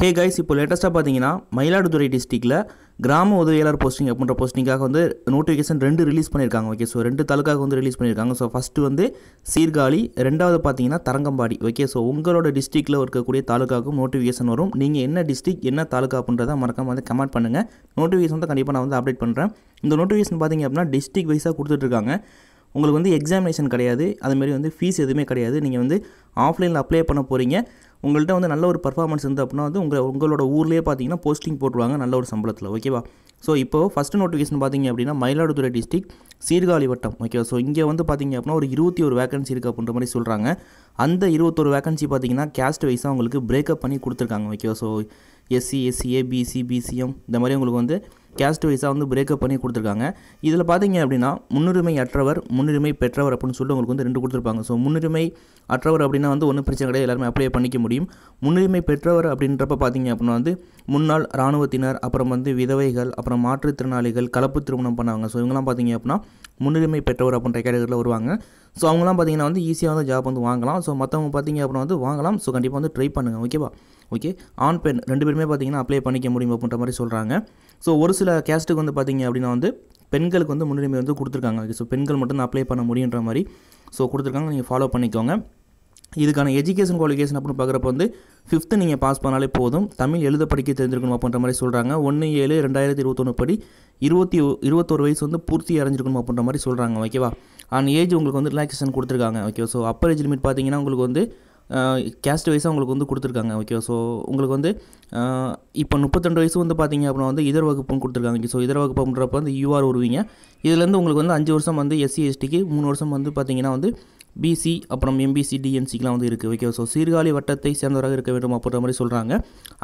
hey guys இப்போ லேட்டஸ்ட்டாக பார்த்தீங்கன்னா மயிலாடுதுறை டிஸ்ட்ரிக்டில் கிராம உதவியாளர் போஸ்டிங் அப்படின்ற போஸ்டிங்காக வந்து நோட்டிஃபிகேஷன் ரெண்டு ரிலீஸ் பண்ணியிருக்காங்க ஓகே ஸோ ரெண்டு தாலுக்காக வந்து ரிலீஸ் பண்ணியிருக்காங்க ஸோ ஃபஸ்ட்டு வந்து சீர்காழி ரெண்டாவது பார்த்தீங்கன்னா தரங்கம்பாடி ஓகே ஸோ உங்களோட டிஸ்ட்ரிக்டில் இருக்கக்கூடிய தாலுக்காவுக்கும் நோட்டிஃபிகேஷன் வரும் நீங்கள் என்ன டிஸ்ட்ரிக் என்ன தாலுக்கா அப்படின்றத மறக்காமல் வந்து கமெண்ட் பண்ணுங்கள் நோட்டிஃபிகேஷன் தான் கண்டிப்பாக நான் வந்து அப்டேட் பண்ணுறேன் இந்த நோட்டிஃபிகேஷன் பார்த்தீங்க அப்படின்னா டிஸ்ட்ரிக் வைஸாக கொடுத்துட்ருக்காங்க உங்களுக்கு வந்து எக்ஸாமினேஷன் கிடையாது அதுமாரி வந்து ஃபீஸ் எதுவுமே கிடையாது நீங்கள் வந்து ஆஃப்லைனில் அப்ளை பண்ண போகிறீங்க உங்கள்கிட்ட வந்து நல்ல ஒரு பர்ஃபார்மன்ஸ் இருந்தது அப்படின்னா வந்து உங்கள் உங்களோட ஊர்லேயே பார்த்தீங்கன்னா போஸ்டிங் போட்டுருவாங்க நல்ல ஒரு சம்பளத்தில் ஓகேவா ஸோ இப்போ ஃபஸ்ட்டு நோட்டிஃபிகேஷன் பார்த்தீங்க அப்படின்னா மயிலாடுதுறை டிஸ்ட்ரிக் சீர்காழி வட்டம் ஓகேவா ஸோ இங்கே வந்து பார்த்திங்க அப்படின்னா ஒரு இருபத்தி ஒரு வேகன்சி இருக்குது அப்படின்ற மாதிரி சொல்கிறாங்க அந்த இருபத்தொரு வேகன்சி பார்த்தீங்கன்னா கேஸ்ட் வைஸாக உங்களுக்கு பிரேக்கப் பண்ணி கொடுத்துருக்காங்க ஓகேவா so SC SC ABC BCM இந்த மாதிரி உங்களுக்கு வந்து கேஸ்ட் வைஸாக வந்து பிரேக்கப் பண்ணி கொடுத்துருக்காங்க இதில் பார்த்தீங்க அப்படின்னா முன்னுரிமை அற்றவர் முன்னுரிமை பெற்றவர் அப்படின்னு சொல்லிட்டு உங்களுக்கு வந்து ரெண்டு கொடுத்துருப்பாங்க ஸோ முன்னுரிமை அற்றவர் அப்படின்னா வந்து ஒன்றும் பிரச்சனை கிடையாது எல்லாருமே அப்ளை பண்ணிக்க முடியும் முன்னுரிமை பெற்றவர் அப்படின்றப்ப பார்த்தீங்க அப்படின்னா வந்து முன்னாள் இராணுவத்தினர் அப்புறம் வந்து விதவைகள் அப்புறம் மாற்றுத்திறனாளிகள் கலப்பு திருமணம் பண்ணாங்க ஸோ இவங்கெல்லாம் பார்த்தீங்க அப்படின்னா முன்னுரிமை பெற்றவர் அப்படின்ற கேட்டகரியில் வருவாங்க ஸோ அவங்களாம் பார்த்தீங்கன்னா வந்து ஈஸியாக வந்து ஜாப் வந்து வாங்கலாம் ஸோ மற்றவங்க பார்த்தீங்க அப்படின்னா வந்து வாங்கலாம் ஸோ கண்டிப்பாக வந்து ட்ரை பண்ணுங்கள் ஓகேவா ஓகே ஆண் பெண் ரெண்டு பேருமே பார்த்தீங்கன்னா அப்ளை பண்ணிக்க முடியும் அப்படின்ற மாதிரி சொல்கிறாங்க ஸோ ஒரு சில கேஸ்ட்டுக்கு வந்து பார்த்தீங்க அப்படின்னா வந்து பெண்களுக்கு வந்து முன்னுரிமை வந்து கொடுத்துருக்காங்க ஸோ பெண்கள் மட்டும் தான் அப்ளை பண்ண முடியுன்ற மாதிரி ஸோ கொடுத்துருக்காங்க நீங்கள் ஃபாலோ பண்ணிக்கோங்க இதுக்கான எஜுகேஷன் குவாலிஃபிகேஷன் அப்படின்னு பார்க்குறப்ப வந்து ஃபிஃப்த்து நீங்கள் பாஸ் பண்ணாலே போதும் தமிழ் எழுத படிக்க தெரிஞ்சிருக்கணும் அப்படின்ற மாதிரி சொல்கிறாங்க ஒன்று ஏழு ரெண்டாயிரத்தி இருபத்தொன்று படி இருபத்தி இருபத்தோரு வயசு வந்து பூர்த்தி அடைஞ்சிருக்கணும் அப்படின்ற மாதிரி சொல்கிறாங்க ஓகேவா ஆன் ஏஜ் உங்களுக்கு வந்து ரிலாக்ஸேஷன் கொடுத்துருக்காங்க okay so upper age limit பார்த்தீங்கன்னா உங்களுக்கு வந்து கேஸ்ட் வைஸாக உங்களுக்கு வந்து கொடுத்துருக்காங்க ஓகே ஸோ உங்களுக்கு வந்து இப்போ முப்பத்தெண்டு வயசு வந்து பார்த்தீங்க அப்படின்னா வந்து இதர் வகுப்புன்னு கொடுத்துருக்காங்க ஸோ இதர் வகுப்பு அப்படின்றப்ப வந்து யூஆர் வருவீங்க இதுலேருந்து உங்களுக்கு வந்து அஞ்சு வருஷம் வந்து எஸ்சி எஸ்டிக்கு மூணு வருஷம் வந்து பார்த்தீங்கன்னா வந்து பிசி அப்புறம் எம்பிசி டிஎன்சிக்கெலாம் வந்து இருக்குது ஓகே ஸோ சீர்காழி வட்டத்தை சேர்ந்தவராக இருக்க வேண்டும் அப்படின்ற மாதிரி சொல்கிறாங்க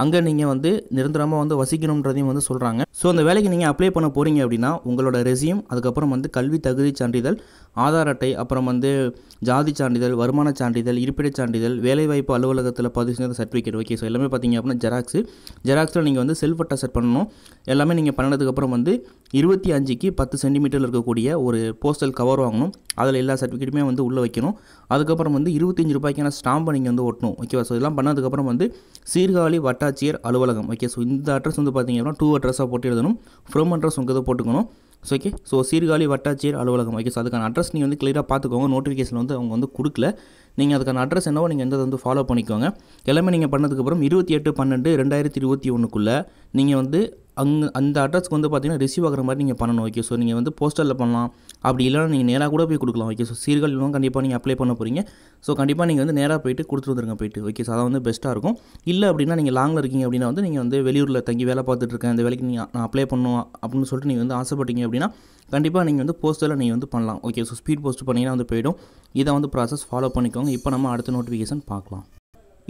அங்கே நீங்கள் வந்து நிரந்தரமாக வந்து வசிக்கணுன்றதையும் வந்து சொல்கிறாங்க ஸோ அந்த வேலைக்கு நீங்கள் அப்ளை பண்ண போகிறீங்க அப்படின்னா உங்களோட ரெசியூம் அதுக்கப்புறம் வந்து கல்வி தகுதி சான்றிதழ் ஆதார் அட்டை அப்புறம் வந்து ஜாதி சான்றிதழ் வருமான சான்றிதழ் இருப்பிடச் சான்றிதழ் வேலைவாய்ப்பு அலுவலகத்தில் பதிவு செய்த சர்டிஃபிகேட் ஓகே ஸோ எல்லாமே பார்த்தீங்க அப்படின்னா ஜெராக்ஸு ஜெராக்ஸ் ஜெராக்ஸில் நீங்கள் வந்து செல்ஃப் செட் பண்ணணும் எல்லாமே நீங்கள் பண்ணதுக்கப்புறம் வந்து இருபத்தி அஞ்சுக்கு பத்து சென்டிமீட்டரில் இருக்கக்கூடிய ஒரு போஸ்டல் கவர் வாங்கணும் அதில் எல்லா சர்டிஃபிகேட்டுமே வந்து உள்ளே வைக்கணும் அதுக்கப்புறம் வந்து இருபத்தஞ்சு ரூபாய்க்கான ஸ்டாம்பை நீங்கள் வந்து ஒட்டணும் ஓகேவா ஸோ இதெல்லாம் பண்ணதுக்கப்புறம் வந்து சீர்காழி வட்டாட்சியர் அலுவலகம் ஓகே ஸோ இந்த அட்ரஸ் வந்து பார்த்திங்க அப்படின்னா டூ அட்ரஸாக போட்டு எழுதணும் ஃப்ரம் அட்ரஸ் உங்களுக்கு போட்டுக்கணும் ஸோ ஓகே ஸோ சீர்காழி வட்டாட்சியர் அலுவலகம் ஓகே ஸோ அதுக்கான அட்ரஸ் நீங்கள் வந்து கிளியராக பார்த்துக்கோங்க நோட்டிஃபிகேஷன் வந்து அவங்க வந்து கொடுக்கல நீங்கள் அதுக்கான அட்ரஸ் என்னவோ நீங்கள் எந்த வந்து ஃபாலோ பண்ணிக்கோங்க எல்லாமே நீங்கள் பண்ணதுக்கப்புறம் இருபத்தி எட்டு பன்னெண்டு ரெண்டாயிரத்தி இருபத்தி ஒன்றுக்குள்ளே நீங்கள் வந்து அங்கே அந்த அட்ரஸ்க்கு வந்து பார்த்தீங்கன்னா ரிசீவ் ஆகிற மாதிரி நீங்கள் பண்ணணும் ஓகே ஸோ நீங்கள் வந்து போஸ்டரில் பண்ணலாம் அப்படி இல்லைனா நீங்கள் நேராக கூட போய் கொடுக்கலாம் ஓகே ஸோ சீர்கள் இல்லாமல் கண்டிப்பாக நீங்கள் அப்ளை பண்ண போகிறீங்க ஸோ கண்டிப்பாக நீங்கள் வந்து நேராக போயிட்டு கொடுத்துட்டு வந்துருங்க போயிட்டு ஓகே ஸோ அதான் வந்து பெஸ்ட்டாக இருக்கும் இல்லை அப்படின்னா நீங்கள் லாங்கில் இருக்கீங்க அப்படின்னா வந்து நீங்கள் வந்து வெளியூரில் தங்கி வேலை பார்த்துட்டு இருக்கேன் அந்த வேலைக்கு நீங்கள் நான் அப்ளை பண்ணணும் அப்படின்னு சொல்லிட்டு நீங்கள் வந்து ஆசைப்பட்டீங்க அப்படின்னா கண்டிப்பாக நீங்கள் வந்து போஸ்டரில் நீங்கள் வந்து பண்ணலாம் ஓகே ஸோ ஸ்பீட் போஸ்ட் பண்ணிங்கன்னா வந்து போயிடும் இதை வந்து ப்ராசஸ் ஃபாலோ பண்ணிக்கோங்க இப்போ நம்ம அடுத்த நோட்டிஃபிகேஷன் பார்க்கலாம்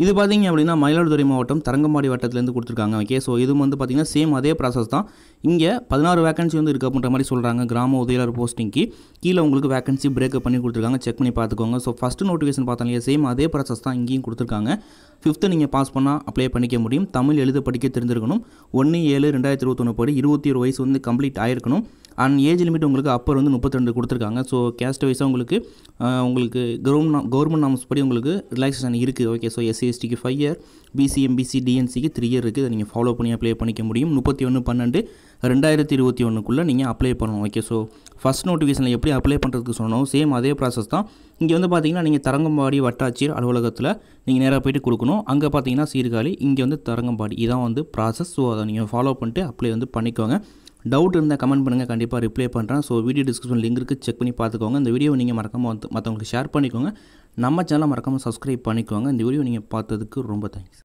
இது பார்த்திங்க அப்படின்னா மயிலாடுதுறை மாவட்டம் தரங்கம்பாடி வட்டத்துலேருந்து கொடுத்துருக்காங்க ஓகே ஸோ இது வந்து பார்த்திங்கன்னா சேம் அதே ப்ராசஸ் தான் இங்கே பதினாறு வேகன்சி வந்து இருக்குது அப்படின்ற மாதிரி சொல்கிறாங்க கிராம உதவியாளர் போஸ்டிங்க்கு கீழே உங்களுக்கு வேகன்சி பிரேக்கப் பண்ணி கொடுத்துருக்காங்க செக் பண்ணி பார்த்துக்கோங்க ஸோ ஃபஸ்ட்டு நோட்டிஃபிகேஷன் பார்த்தாலே சேம் அதே ப்ராசஸ் தான் இங்கேயும் கொடுத்துருக்காங்க ஃபிஃப்த்து நீங்கள் பாஸ் பண்ணால் அப்ளை பண்ணிக்க முடியும் தமிழ் எழுத படிக்க தெரிஞ்சிருக்கணும் ஒன்று ஏழு ரெண்டாயிரத்தி இருபத்தொன்று படி இருபத்தி ஒரு வயசு வந்து கம்ப்ளீட் ஆயிருக்கணும் அண்ட் ஏஜ் லிமிட் உங்களுக்கு அப்பர் வந்து முப்பத்திரெண்டு கொடுத்துருக்காங்க ஸோ கேஸ்ட் வைஸாக உங்களுக்கு உங்களுக்கு கவர்மெண்ட் கவர்மெண்ட் நாம்ஸ் படி உங்களுக்கு ரிலாக்ஸேஷன் இருக்குது ஓகே ஸோ எஸ்சி எஸ்டிக்கு ஃபைவ் இயர் பிசி எம்பிசி டிஎன்சிக்கு த்ரீ இயர் இருக்குது அதை நீங்கள் ஃபாலோ பண்ணி அப்ளை பண்ணிக்க முடியும் முப்பத்தி ஒன்று பன்னெண்டு ரெண்டாயிரத்தி இருபத்தி ஒன்றுக்குள்ளே நீங்கள் அப்ளை பண்ணணும் ஓகே ஸோ ஃபஸ்ட் நோட்டிஃபிகேஷனில் எப்படி அப்ளை பண்ணுறதுக்கு சொன்னோம் சேம் அதே ப்ராசஸ் தான் இங்கே வந்து பார்த்தீங்கன்னா நீங்கள் தரங்கம்பாடி வட்டாட்சியர் அலுவலகத்தில் நீங்கள் நேராக போய்ட்டு கொடுக்கணும் அங்கே பார்த்தீங்கன்னா சீர்காழி இங்கே வந்து தரங்கம்பாடி இதான் வந்து ப்ராசஸ் ஸோ அதை நீங்கள் ஃபாலோ பண்ணிட்டு அப்ளை வந்து பண்ணிக்கோங்க டவுட் இருந்தால் கமெண்ட் பண்ணுங்கள் கண்டிப்பாக ரிப்ளை பண்ணுறேன் ஸோ வீடியோ டிஸ்கிரிப்ஷன் லிங்க் இருக்குது செக் பண்ணி பார்த்துக்கோங்க இந்த வீடியோ நீங்கள் மறக்காமல் மற்றவங்களுக்கு ஷேர் பண்ணிக்கோங்க நம்ம சேனலை மறக்காமல் சப்ஸ்கிரைப் பண்ணிக்கோங்க இந்த வீடியோ நீங்கள் பார்த்ததுக்கு ரொம்ப தேங்க்ஸ்